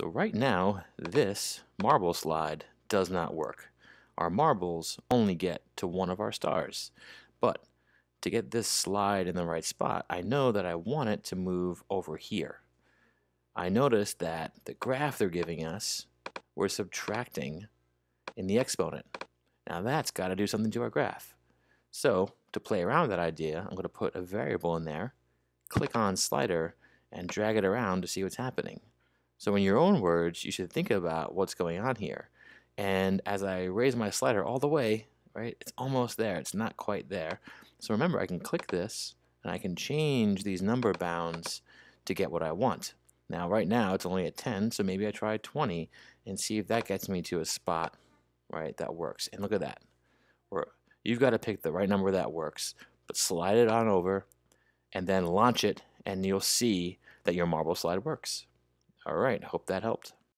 So right now, this marble slide does not work. Our marbles only get to one of our stars. But to get this slide in the right spot, I know that I want it to move over here. I notice that the graph they're giving us, we're subtracting in the exponent. Now that's got to do something to our graph. So to play around with that idea, I'm going to put a variable in there, click on slider, and drag it around to see what's happening. So in your own words, you should think about what's going on here. And as I raise my slider all the way, right, it's almost there. It's not quite there. So remember, I can click this, and I can change these number bounds to get what I want. Now, right now, it's only at 10, so maybe I try 20 and see if that gets me to a spot, right, that works. And look at that. You've got to pick the right number that works, but slide it on over, and then launch it, and you'll see that your marble slide works. All right, hope that helped.